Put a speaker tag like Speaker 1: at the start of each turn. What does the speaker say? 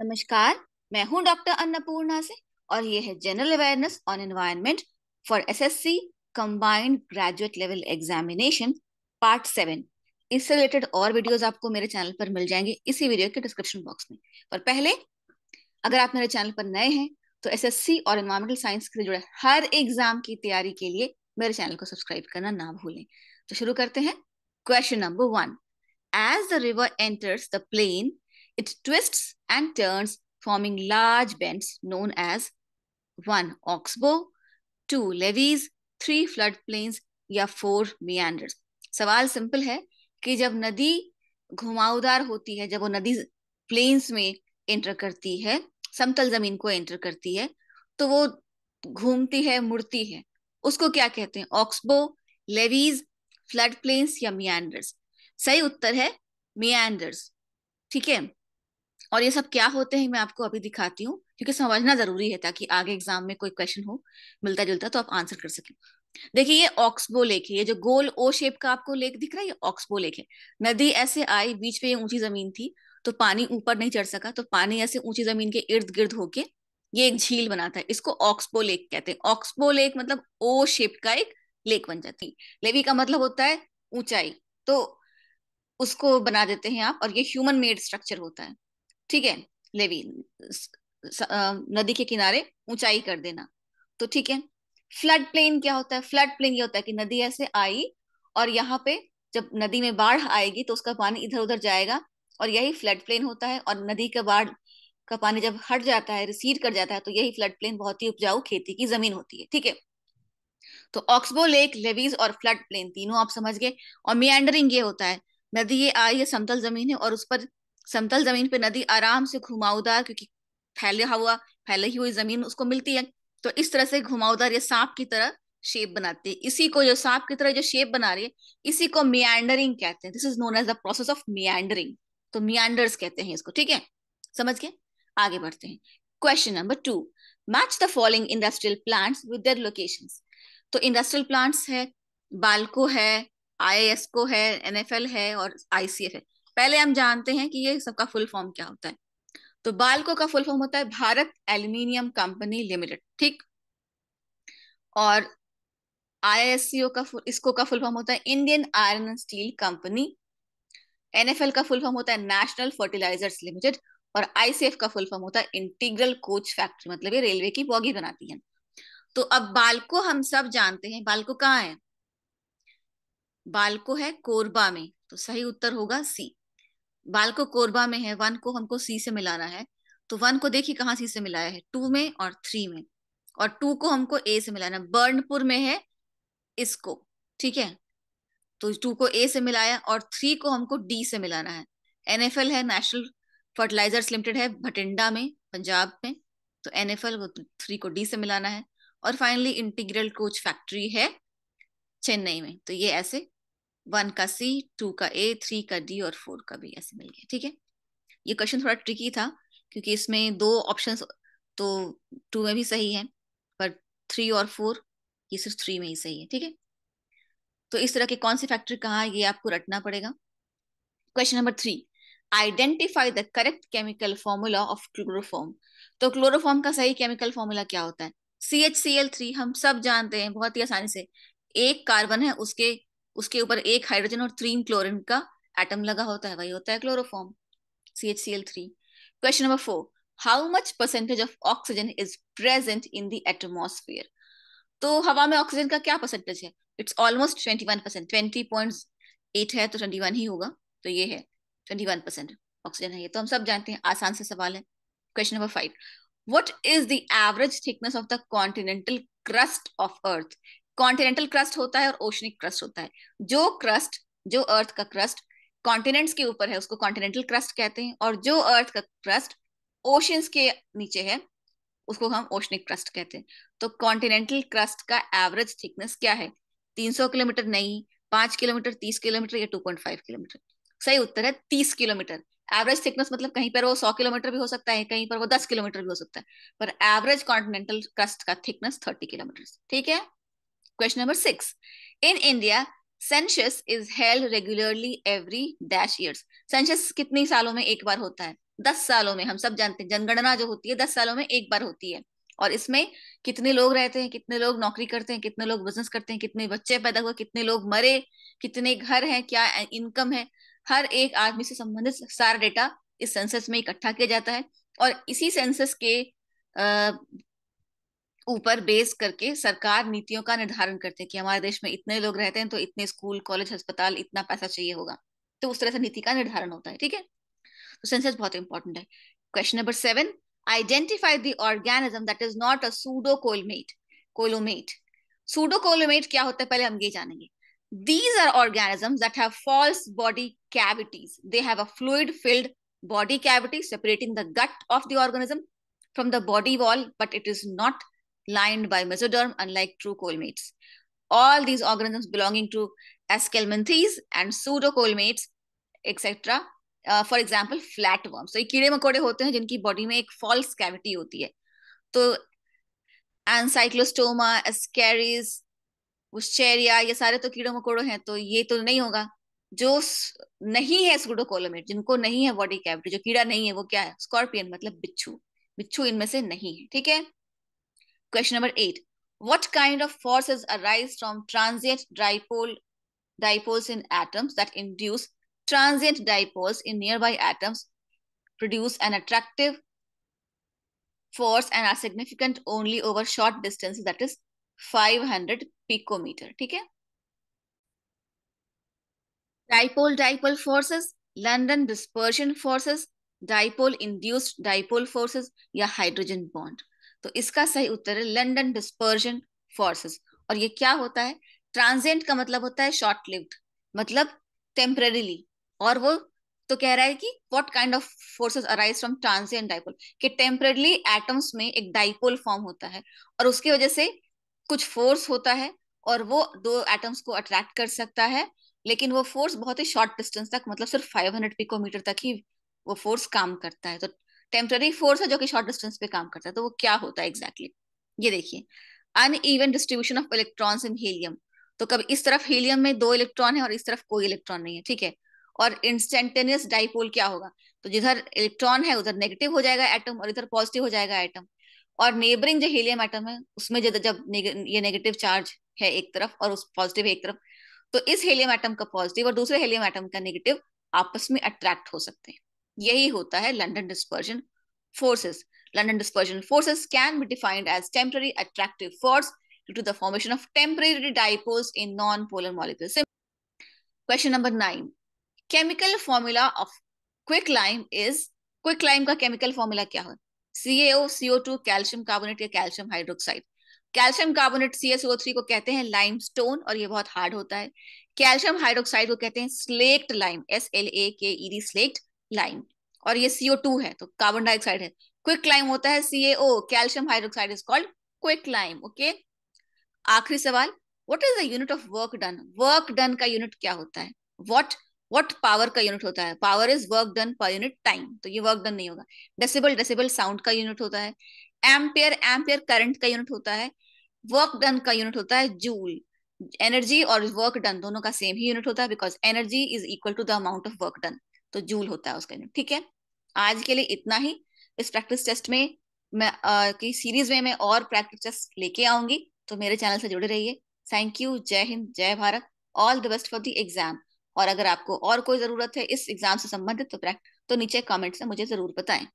Speaker 1: नमस्कार मैं हूं डॉक्टर अन्नपूर्णा से और ये है general awareness on environment for SSC combined graduate level examination part seven इससे रिलेटेड और वीडियोस आपको मेरे चैनल पर मिल जाएंगे इसी वीडियो के डिस्क्रिप्शन बॉक्स में पर पहले अगर आप मेरे चैनल पर नए हैं तो एसएससी और एनवायरमेंटल साइंस से जुड़े हर एग्जाम की तैयारी के लिए मेरे चैनल को सब्सक्राइब करना ना भूलें तो शुरू करते हैं question number one as the river enters the plain it twists and turns, forming large bends known as 1. Oxbow, 2. Levees, 3. Floodplains या फोर Meanders. सवाल सिंपल है कि जब नदी घुमावदार होती है जब वो नदी प्लेन्स में एंटर करती है समतल जमीन को एंटर करती है तो वो घूमती है मुड़ती है उसको क्या कहते हैं ऑक्सबो लेवीज फ्लड प्लेन्स या मियांडर्स सही उत्तर है मियांडर्स ठीक है और ये सब क्या होते हैं मैं आपको अभी दिखाती हूँ क्योंकि समझना जरूरी है ताकि आगे एग्जाम में कोई क्वेश्चन हो मिलता जुलता तो आप आंसर कर सके देखिए ये ऑक्सबो लेक है ये जो गोल ओ शेप का आपको लेक दिख रहा है ये ऑक्सबो लेक है नदी ऐसे आई बीच पे ये ऊंची जमीन थी तो पानी ऊपर नहीं चढ़ सका तो पानी ऐसे ऊंची जमीन के इर्द गिर्द होके ये एक झील बनाता है इसको ऑक्सबो लेक कहते हैं ऑक्सबो लेक मतलब ओ शेप का एक लेक बन जाती है लेवी का मतलब होता है ऊंचाई तो उसको बना देते हैं आप और ये ह्यूमन मेड स्ट्रक्चर होता है ठीक है लेवी नदी के किनारे ऊंचाई कर देना तो ठीक है फ्लड प्लेन क्या होता है फ्लड प्लेन ये होता है कि नदी ऐसे आई और यहाँ पे जब नदी में बाढ़ आएगी तो उसका पानी इधर उधर जाएगा और यही फ्लड प्लेन होता है और नदी का बाढ़ का पानी जब हट जाता है रिसीड कर जाता है तो यही फ्लड प्लेन बहुत ही उपजाऊ खेती की जमीन होती है ठीक है तो ऑक्सबो लेक लेवीज और फ्लड प्लेन तीनों आप समझ गए और मियांडरिंग ये होता है नदी ये आई है समतल जमीन है और उस पर समतल जमीन पे नदी आराम से घुमाऊदार क्योंकि फैले हुआ फैली हुई जमीन उसको मिलती है तो इस तरह से घुमाऊदार ये सांप की तरह शेप बनाती है इसी को जो सांप की तरह जो शेप बना रही है इसी को मियांडरिंग कहते हैं this is known as the process of meandering तो मियांडर्स कहते हैं इसको ठीक है समझ के आगे बढ़ते हैं question number two match the following industrial plants with their locations तो इंडस्ट्रियल प्लांट्स है बालको है एस को है एल है और आईसीएफ है पहले हम जानते हैं कि ये सबका फुल फॉर्म क्या होता है तो बालको का फुल फॉर्म होता है भारत एल्यूमिनियम कंपनी लिमिटेड ठीक और आईएससीओ का इसको का फुल फॉर्म होता है Indian iron and steel company NFL का फुल फॉर्म होता है नेशनल फर्टिलाइजर्स लिमिटेड और आईसीएफ का फुल फॉर्म होता है इंटीग्रल कोच फैक्ट्री मतलब ये रेलवे की बॉगी बनाती है तो अब बालको हम सब जानते हैं बालको कहाँ है बालको है कोरबा में तो सही उत्तर होगा सी बाल को कोरबा में है वन को हमको सी से मिलाना है तो वन को देखिए कहाँ सी से मिलाया है टू में और थ्री में और टू को हमको ए से मिलाना है बर्नपुर में है इसको ठीक है तो टू को ए से मिलाया और थ्री को हमको डी से मिलाना है एन है नेशनल फर्टिलाइजर्स लिमिटेड है भटिंडा में पंजाब में तो एनएफएल को थ्री को डी से मिलाना है और फाइनली इंटीग्रल कोच फैक्ट्री है चेन्नई में तो ये ऐसे वन का सी टू का ए थ्री का डी और फोर का बी ऐसे मिल गया ठीक है ये क्वेश्चन थोड़ा ट्रिकी था क्योंकि इसमें दो ऑप्शंस तो टू में भी सही है पर थ्री और फोर ये सिर्फ थ्री में ही सही है ठीक है तो इस तरह के कौन से फैक्टर कहा ये आपको रटना पड़ेगा question number three identify the correct chemical formula of chloroform तो क्लोरोफॉर्म का सही केमिकल फॉर्मूला क्या होता है C H C L three हम सब जानते हैं बहुत ही आसानी से एक कार्बन है उसके उसके ऊपर एक हाइड्रोजन और तीन क्लोरिन का एटम लगा होता है वही होता है chloroform C H C L three question number four how much percentage of oxygen is present in the atmosphere तो हवा में ऑक्सीजन का क्या परसेंटेज है it's almost twenty one percent twenty point eight है तो ट्वेंटी वन ही होगा तो ये है ट्वेंटी वन परसेंट ऑक्सीजन है ये तो हम सब जानते हैं आसान से सवाल है question number five what is the average thickness of the continental crust of earth continental crust होता है और ओशनिक क्रस्ट होता है जो क्रस्ट जो अर्थ का क्रस्ट कॉन्टिनेंट्स के ऊपर है उसको कॉन्टिनेंटल क्रस्ट कहते हैं और जो अर्थ का क्रस्ट ओशंस के नीचे है उसको हम ओशनिक क्रस्ट कहते हैं तो कॉन्टिनेंटल क्रस्ट का एवरेज थिकनेस क्या है 300 किलोमीटर नहीं पांच किलोमीटर तीस किलोमीटर या 2.5 किलोमीटर सही उत्तर है तीस किलोमीटर एवरेज थिकनेस मतलब कहीं पर वो सौ किलोमीटर भी हो सकता है कहीं पर वो दस किलोमीटर भी हो सकता है पर एवरेज कॉन्टिनेंटल क्रस्ट का थिकनेस थर्टी किलोमीटर ठीक है Question number six. In India, census is held regularly every dash years census कितने सालों में एक बार होता है दस सालों में हम सब जानते हैं जनगणना जो होती है दस सालों में एक बार होती है और इसमें कितने लोग रहते हैं कितने लोग नौकरी करते हैं कितने लोग बिजनेस करते हैं कितने बच्चे पैदा हुए कितने लोग मरे कितने घर हैं क्या इनकम है हर एक आदमी से संबंधित सारा डेटा इस सेंसस में इकट्ठा किया जाता है और इसी सेंसस के ऊपर बेस करके सरकार नीतियों का निर्धारण करते हैं कि हमारे देश में इतने लोग रहते हैं तो इतने स्कूल कॉलेज अस्पताल इतना पैसा चाहिए होगा तो उस तरह से नीति का निर्धारण होता है ठीक है तो सेंसस बहुत इंपॉर्टेंट है question number seven identify the organism that is not a pseudo coelomate coelomate pseudo coelomate क्या होता है पहले हम ये जानेंगे these are organisms that have false body cavities they have a fluid filled body cavity separating the gut of the organism from the body wall but it is not lined by mesoderm, unlike true colmates. All these organisms belonging to ascalmanthes and pseudocoalmates, etc. Uh, for example, flatworms. So, so ये कीड़े मकोड़े होते हैं जिनकी body में एक false cavity होती है तो एनसाइक्लोस्टोमा एस्कैरिस उश्चेरिया ये सारे तो कीड़े मकोड़े हैं तो ये तो नहीं होगा जो नहीं है सूडोकोलोमेट जिनको नहीं है बॉडी कैविटी जो कीड़ा नहीं है वो क्या है स्कॉर्पियन मतलब बिच्छू बिच्छू इनमें से नहीं है ठीक है Question number eight. What kind of forces arise from transient dipole dipoles in atoms that induce transient dipoles in nearby atoms produce an attractive force and are significant only over short distances that is 500 picometer Okay? dipole dipole forces london dispersion forces dipole induced dipole forces या hydrogen bond तो इसका सही उत्तर है London dispersion forces और ये क्या होता है ट्रांजेंट का मतलब होता है शॉर्ट लिव्ड मतलब टेम्परेली और वो तो कह रहा है कि what kind of forces arise from transient dipole कि टेम्परेली एटम्स में एक डाइपोल फॉर्म होता है और उसकी वजह से कुछ फोर्स होता है और वो दो एटम्स को अट्रैक्ट कर सकता है लेकिन वो फोर्स बहुत ही शॉर्ट डिस्टेंस तक मतलब सिर्फ 500 पिकोमीटर तक ही वो फोर्स काम करता है तो टेम्पररी फोर्स है जो कि शॉर्ट डिस्टेंस पे काम करता है तो वो क्या होता है एग्जैक्टली exactly? ये देखिए uneven distribution of electron in helium तो कभी इस तरफ हीलियम में दो इलेक्ट्रॉन है और इस तरफ कोई इलेक्ट्रॉन नहीं है ठीक है और इंस्टेंटेनियस डाइपोल क्या होगा तो जिधर इलेक्ट्रॉन है उधर नेगेटिव हो जाएगा एटम और इधर पॉजिटिव हो जाएगा एटम और नेबरिंग जो हीलियम एटम है उसमें जब जब नेग, ये नेगेटिव चार्ज है एक तरफ और उस पॉजिटिव एक तरफ तो इस हीलियम एटम का पॉजिटिव और दूसरे हीलियम एटम का नेगेटिव आपस में अट्रैक्ट हो सकते हैं यही होता है London dispersion forces London dispersion forces can be defined as temporary attractive force due to the formation of temporary dipoles in non polar molecule question number nine chemical formula of quick lime is quick lime का chemical formula क्या है C A two calcium carbonate या calcium hydroxide calcium carbonate C S three को कहते हैं lime stone और ये बहुत हार्ड होता है कैल्शियम हाइड्रोक्साइड को कहते हैं slaked lime S L A K E D slaked lime और ये सीओ टू है तो कार्बन डाइऑक्साइड है क्विक लाइम होता है CAO calcium hydroxide is called quick lime okay आखिरी सवाल what is the unit of work done work done का यूनिट क्या होता है वॉट वट पावर का यूनिट होता है power is work done per unit time तो ये वर्क डन नहीं होगा डेसिबल डेसिबल साउंड का यूनिट होता है एम्पेयर एम्पेयर करंट का यूनिट होता है वर्क डन का यूनिट होता है जूल एनर्जी और वर्क डन दोनों का सेम ही यूनिट होता है because energy is equal to the amount of work done तो जूल होता है उसका ठीक है आज के लिए इतना ही इस प्रैक्टिस टेस्ट में मैं आ, की सीरीज में मैं और प्रैक्टिस टेस्ट लेके आऊंगी तो मेरे चैनल से जुड़े रहिए थैंक यू जय हिंद जय Bharat all the best for the exam और अगर आपको और कोई जरूरत है इस एग्जाम से संबंधित तो प्रैक्ट तो नीचे कमेंट्स में मुझे जरूर बताएं